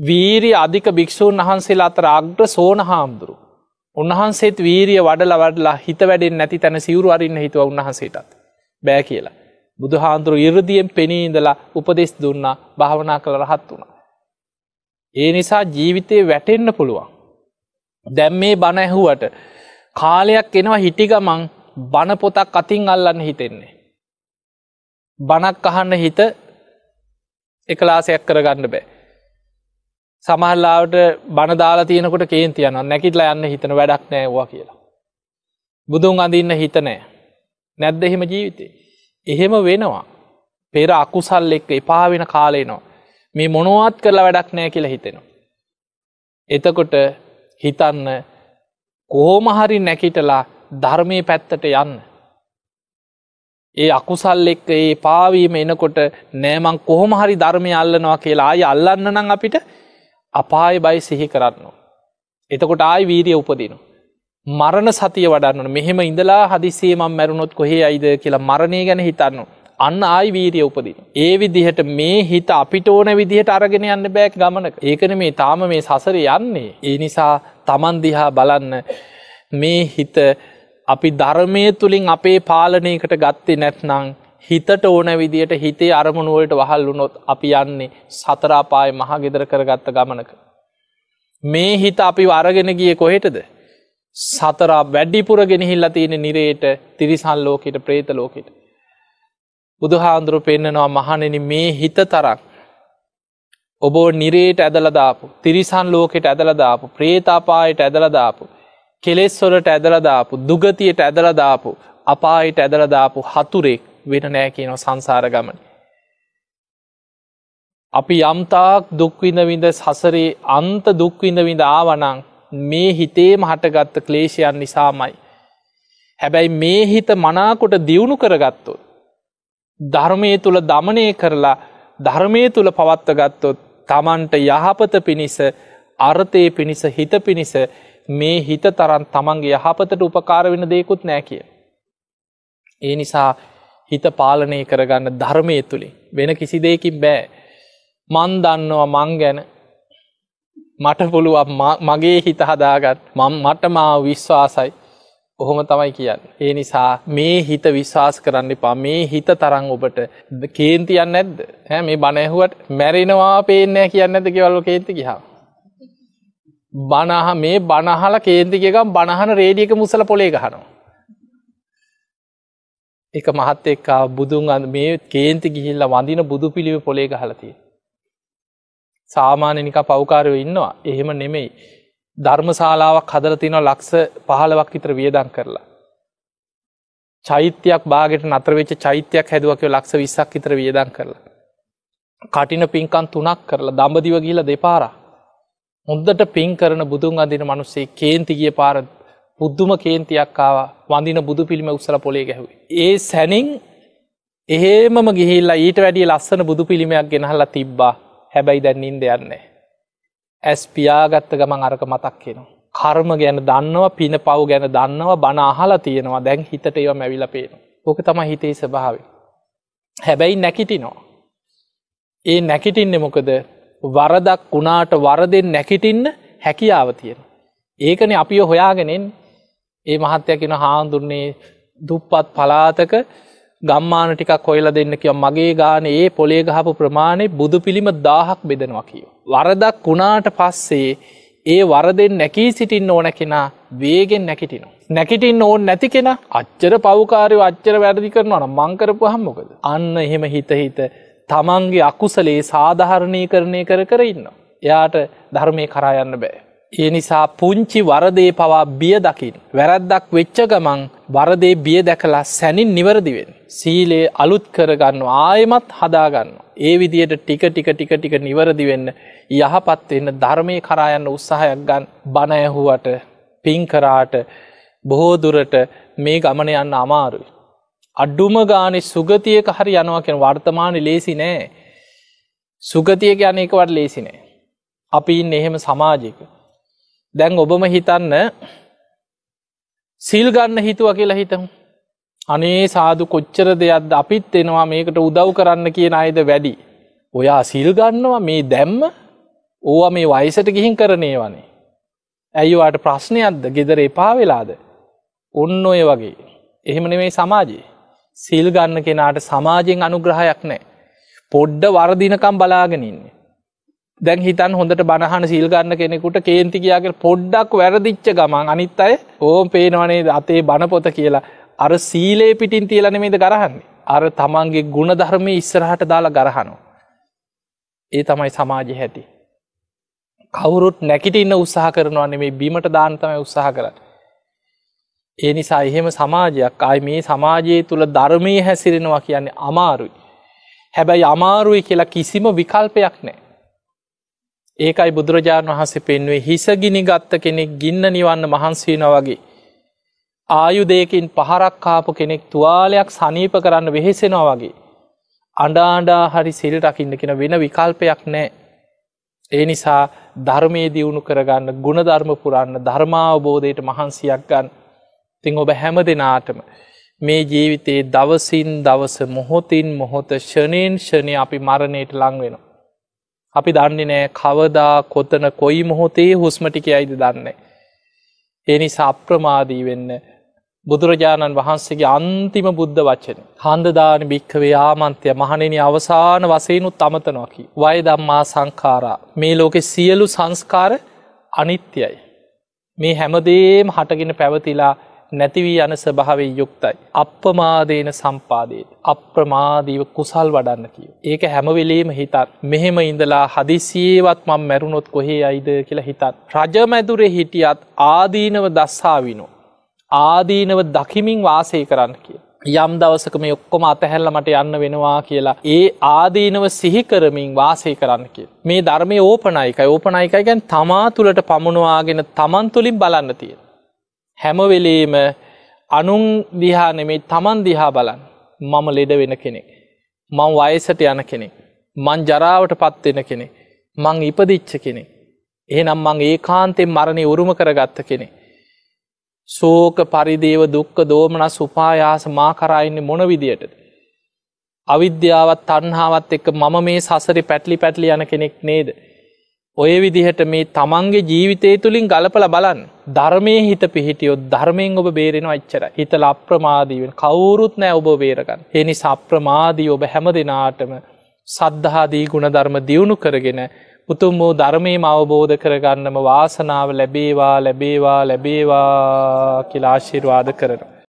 වීරි අධික භික්‍ෂූන් වහන්සේලා අතර අග්‍ර සෝන හාමුදුරු. උන්වහන්සේත් වීරිය වඩල වඩලා හිත වැඩෙන් නැති තැන සිවරු අරන්න හිතුව උන්වහන්සේටත්. බෑ කියලා. බුදු හාන්දුරු ඉරදියෙන් පෙනීඉඳලා උපදෙස් දුන්නා භාවනා කළ රහත් වුණ. ඒ නිසා ජීවිතය වැටෙන්න පුළුවන්. දැම් මේ බණ ඇහුවට කාලයක් එනවා හිටිගමං බණ පොතක් අතින් අල්ලන්න හිතෙන්නේ. බණක් අහන්න හිත එකලාසයක් කරගන්න බෑ. සමහල්ලාවට බණදාලා තියනකොට කේන් තියන නැකිටලා යන්න හිතන වැඩක් නෑවා කියලා. බුදුන් අඳන්න හිතනෑ නැද්ද එහෙම ජීවිතේ. එහෙම වෙනවා පෙර අකුසල් එක්ක එපාවෙන කාලේනවා මේ මොනොවත් කරලා වැඩක් නෑ කියලා හිතෙනවා. එතකොට හිතන්න කොහෝමහරි නැකිටලා ධර්මය පැත්තට යන්න. ඒ අකුසල් එක්ක ඒ පාවීම එනකොට නෑමං කොහොමහරි ධර්මය අල්ලනවා කියලා ආය අල්ලන්න නම් අපිට අපාය බයි සිහි කරන්නවා. එතකොට ආයි වීරිය උපදිනු. මරණ සතිය වඩන්න මෙහෙම ඉඳලා හදිසේ මම් මැරුණොත් කොහේ අයිද කියලා මරණය ගැන හිතන්නු. අන්න ආයි වීරිය උපදින. ඒ විදිහට මේ හිත අපිට ඕන විදිහට අරගෙන යන්න බෑක් ගමනක ඒකන මේ තාම මේ සසර යන්නේ. ඒ නිසා තමන් දිහා බලන්න මේ හිත අපි ධර්මය තුළින් අපේ පාලනයකට ගත්තේ නැත්නං හිතට ඕන විදියට හිතේ අරමුණුවලට වහල් වුනොත් අපි යන්නේ සතරාපාය මහගෙදර කරගත්ත ගමනක. මේ හිත අපි වරගෙන ගිය කොහෙටද. සතරා වැඩිපුර ගෙනහිල්ලා තියෙන නිරේට තිරිසල් ලෝකට ප්‍රේත ලෝකට. බුදුහාන්දුරු පෙන්නනවා මහනෙන මේ හිත තරක්. ඔබ නිරේට ඇදලදාපු තිරිසන් ලෝකෙට ඇදලදාපු ප්‍රේතාපායට ඇදලදාපු කෙලෙස්වොලට ඇදලදාපු දුගතියට ඇදලදාපු අපායට ඇදලදාපු හතුරෙක් වෙන නෑ කියනො සංසාර ගමන. අපි යම්තාක් දුක්විඳවිඳ සසරේ අන්ත දුක්විඳවිඳ ආවනං මේ හිතේම හටගත්ත ක්ලේෂයන් නිසාමයි. හැබැයි මේ හිත මනාකොට දියුණු කරගත්තොත්. ධර්මය තුළ දමනය කරලා ධර්මය තුළ පවත්ව ගත්තොත් තමන්ට යහපත පිණිස අර්ථය පිණිස හිත පිණිස මේ හිත තරන් තමන්ගේ යහපතට උපකාර වෙන දෙයකුත් නෑ කිය. ඒ නිසා හිත පාලනය කරගන්න ධර්මය තුළේ වෙන කිසි දෙයකින් බෑ මන් දන්නවා මං ගැන මට පුළුව මගේ හිත හදාගත් මං මට මා විශ්වාසයි ඔහොම තමයි කියන්න. ඒ නිසා මේ හිත විශ්වාස කරන්න එපා මේ හිත තරං ඔබට කේන්තියන්න ඇද හැ මේ බණැහුවට මැරෙනවා පේනෑ කියන්න ඇද කිවල්ලු කේන්ති කිහා. බනහ මේ බනහල කේන්තිකකම් බණහන රේඩියක මුසල පොලේ ගහනවා. එක මහත් එක්කා බුදුන් අ මේ කේන්ති ගිහිල්ල වඳන බුදු පිළිව පොලේ හලතිය. සාමාන්‍යනික පෞකාරයෝ ඉන්නවා එහෙම නෙමෙයි. ධර්මශාලාවක් හදරතින ලක්ස පහලවක් හිත්‍ර වියදන් කරලා. චෛත්‍යයක් බාගට නත්‍රවෙච්ච චෛත්‍යයක් හැදුවකව ලක්ස විස්සක් හිත්‍ර වියදන් කරලා. කටින පින්කන් තුනක් කරලා දම්බදිව ගිල දෙපාර. හොන්දට පින් කරන බුදුන් අදින මනුස්සේ කේන්තිගිය පාර බුද්ධම කේන්තියක් ආවා වඳන බුදු පිළිම උත්සල පොලේ ගැහුව. ඒ සැනින් එහෙමම ගිහිල්ලා ඊට වැඩිය ලස්සන බුදු පිළිමයක් ගෙනහල්ලා තිබ්බා හැබැයි දැන්නින් දෙයන්නේ. ඇස් පියාගත්ත ගමන් අරක මතක් කියෙනවා. කර්ම ගැන දන්නවා පින පව් ගැන දන්නවා බණ අහලා තියෙනවා දැන් හිතට ඒව මැවිල පේන. ඕක තම හිතේ ස්භාව. හැබැයි නැකිටිනවා. ඒ නැකිටින්න මොකද වරදක් වුණාට වරදෙන් නැකිටින්න හැකියාව තියෙන. ඒකන අපි හොයාගෙනෙන් ඒ මහත්තය කියෙන හාමුදුරන්නේ දුප්පත් පලාතක ගම්මාන ටිකක් කොයිල දෙන්න කියව මගේ ගාන ඒ පොලේ ගහපු ප්‍රමාණය බුදු පිළිම දාහක් බෙදෙනවා කියෝ. වරදක් වුණාට පස්සේ ඒ වරදෙන් නැකී සිටින්න ඕන කෙනා වේගෙන් නැකිටිනවා. නැකිටින් ඕන් නැති කෙන අච්චර පවකාරය අච්චර වැරදි කරනවන මංකරපු හම්මොකද. අන්න එහෙම හිතහිත තමන්ගේ අකුසලේ සාධහරණය කරණය කර කර ඉන්න. එයාට ධර්මය කරා යන්න බෑ. ඒ නිසා පුංචි වරදේ පවා බිය දකිින්. වැරැද්දක් වෙච්චගමං වරදේ බිය දැකලා සැනින් නිවරදිවෙන්. සීලයේ අලුත් කරගන්න ආයමත් හදාගන්න. ඒ විදියට ටික ටික ටික ටික නිවරදිවෙන්න යහපත් එන්න ධර්මය කරායන්න උත්සාහයක් ගන්න බණයහුවට පින්කරාට බොහෝදුරට මේ ගමන යන්න අමාරුයි. අඩ්ඩුම ගානෙ සුගතියක හරි යනවා කියෙන වර්තමාන ලේසි නෑ. සුගතියක යනෙකවට ලේසිනෑ. අපි ඉන්න එහෙම සමාජික. දැන් ඔබම හිතන්න සිල් ගන්න හිතුව කියලා හිතමු. අනේ සාදු කොච්චර දෙයක්ද අපිත් එනවා මේකට උදව් කරන්න කියන අයද වැඩි. ඔයා සිල්ගන්නවා මේ දැම්ම ඕව මේ වයිසට ගිහින් කරනේ වනේ. ඇයිවාට ප්‍රශ්නයක්ද ගෙදර එපා වෙලාද. ඔන්න ඔය වගේ. එහෙමන මේ සමාජයේ. සිල්ගන්න කෙනාට සමාජයෙන් අනුග්‍රහයක් නෑ. පොඩ්ඩ වරදිනකම් බලාගෙනඉන්නේ. දැන් හිතන් හොඳට බණහන සිල් ගන්න කෙනෙකුට කේන්ති කියයාගේ පොඩ්ඩක් වැරදිච්ච ගමන් අනිත් අය ඕම් පේනවනේ අතේ බණපොත කියලා අර සීලේ පිටින් තියලනෙමේද ගරහන්නේ අර තමන්ගේ ගුණ ධර්මය ඉස්සරහට දාලා ගරහනෝ ඒ තමයි සමාජය හැටි කවුරුත් නැකිට ඉන්න උත්සාහ කරනවා නෙමේ බීමට දානතමය උත්සාහ කරන්න. ඒ නිසා එහෙම සමාජයක් අයි මේ සමාජයේ තුළ ධර්මය හැසිරෙනවා කියන්නේ අමාරුයි. හැබැයි අමාරුයි කියලා කිසිම විකල්පයක් නෑ. ඒකයි බුදුරජාණන් වහන්සේ පෙන්වේ හිසගිනි ගත්ත කෙනෙක් ගින්න නිවන්න මහන්සේන වගේ. ආයුදයකින් පහරක් කාපු කෙනෙක් තුවාලයක් සනීප කරන්න වෙහෙසෙනවා වගේ. අඩාඩා හරි සිල් රකින්න කෙන වෙන විකල්පයක් නෑ. ඒ නිසා ධර්මය දියුණු කරගන්න ගුණධර්ම පුරන්න ධර්මාවබෝධයට මහන්සියක් ගන්න තිං ඔබ හැම දෙනාටම මේ ජීවිතයේ දවසින් දවස මොහොතින් මොහොත ෂණයෙන් ෂණය අපි මරණයට ලංවෙනවා. අපි දන්නේ නෑ කවදා කොතන කොයි මොහොතේ හුස්මටික අයිද දන්නේ. ඒ නිසා අප්‍රමාදී වෙන්න බුදුරජාණන් වහන්සේගේ අන්තිම බුද්ධ වචන. හන්දදාන භික්කවේ ආමන්ත්‍යය මහනෙන අවසාන වසයනුත් අමතනොකි. වය දම්මා සංකාරා. මේ ලෝකෙ සියලු සංස්කාර අනිත්‍යයි. මේ හැමදේම හටගෙන පැවතිලා නැතිවී යන ස්භාවේ යුක්තයි. අප්‍රමාදේන සම්පාදයට. අප්‍රමාදීව කුසල් වඩන්න කිය. ඒක හැමවෙලේම හිතත් මෙහෙම ඉඳලා හදිසියේවත් මං මැරුණොත් කොහේ අයිද කියලා හිතත්. රජමැදුරෙ හිටියත් ආදීනව දස්සාවිනෝ. ආදීනව දකිමින් වාසය කරන්න කිය. යම් දවසක මේ ඔක්කොම අතහැල්ල මට යන්න වෙනවා කියලා ඒ ආදීනව සිහිකරමින් වාසය කරන්න කිය. මේ ධර්මය ඕපනයිකයි ඕපනයිකයි ගැන් තමා තුළට පමුණවාගෙන තමන් තුළින් බලන්න තියෙන. හැමවෙලේම අනුන් දිහා නෙමේ තමන් දිහා බලන් මම ලෙඩ වෙන කෙනෙක්. මං වයසට යන කෙනෙක්. මං ජරාවට පත්වෙන කෙනෙ. මං ඉපදිච්ච කෙනෙ. එහෙනම් මං ඒ කාන්තෙන් මරණය උරුම කරගත්ත කෙනෙ. සෝක පරිදේව දුක්ක දෝමනස් උපායාස මාකරයින්නේ මොන විදියටද. අවිද්‍යාවත් තන්හාවත් එක්ක මම මේ සසරි පැටලි පැටලි යන කෙනෙක් නේද. ඔය විදිහට මේ තමන්ගේ ජීවිතය තුළින් ගලපල බලන් ධර්මය හිත පිහිටියොත් ධර්මයෙන් ඔබ බේරෙන අච්චර හිතල අප්‍රමාදීවෙන් කවුරුත් නෑ ඔබ බේරගන්න එනි සප්‍රමාදී ඔබ හැම දෙනාටම සද්ධහාදී ගුණධර්ම දියුණු කරගෙන උතුම් වූ ධර්මයම අවබෝධ කරගන්නම වාසනාව ලැබේවා ලැබේවා ලැබේවා කියලාශිර්වාද කරනවා.